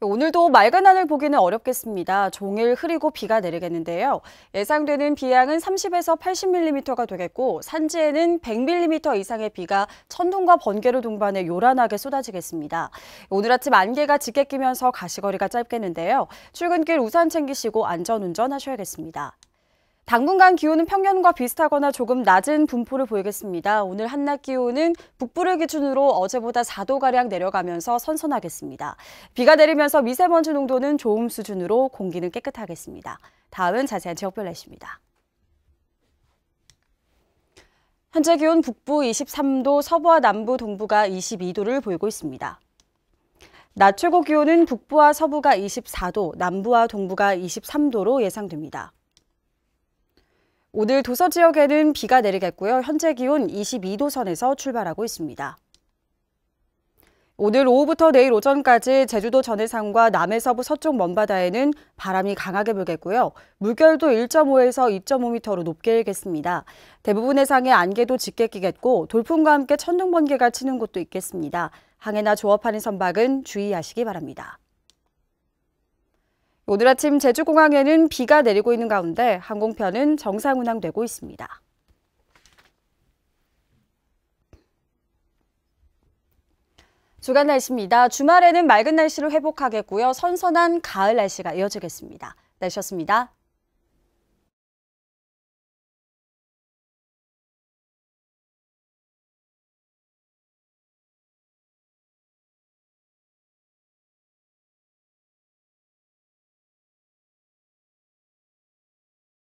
오늘도 맑은 하늘 보기는 어렵겠습니다. 종일 흐리고 비가 내리겠는데요. 예상되는 비양은 30에서 80mm가 되겠고 산지에는 100mm 이상의 비가 천둥과 번개를 동반해 요란하게 쏟아지겠습니다. 오늘 아침 안개가 짙게 끼면서 가시거리가 짧겠는데요. 출근길 우산 챙기시고 안전운전 하셔야겠습니다. 당분간 기온은 평년과 비슷하거나 조금 낮은 분포를 보이겠습니다. 오늘 한낮 기온은 북부를 기준으로 어제보다 4도가량 내려가면서 선선하겠습니다. 비가 내리면서 미세먼지 농도는 좋음 수준으로 공기는 깨끗하겠습니다. 다음은 자세한 지역별 날씨입니다. 현재 기온 북부 23도, 서부와 남부, 동부가 22도를 보이고 있습니다. 낮 최고 기온은 북부와 서부가 24도, 남부와 동부가 23도로 예상됩니다. 오늘 도서 지역에는 비가 내리겠고요. 현재 기온 22도선에서 출발하고 있습니다. 오늘 오후부터 내일 오전까지 제주도 전해상과 남해서부 서쪽 먼바다에는 바람이 강하게 불겠고요. 물결도 1.5에서 2.5m로 높게 일겠습니다. 대부분의 상에 안개도 짙게 끼겠고 돌풍과 함께 천둥 번개가 치는 곳도 있겠습니다. 항해나 조업하는 선박은 주의하시기 바랍니다. 오늘 아침 제주공항에는 비가 내리고 있는 가운데 항공편은 정상 운항되고 있습니다. 주간 날씨입니다. 주말에는 맑은 날씨로 회복하겠고요. 선선한 가을 날씨가 이어지겠습니다. 날씨였습니다.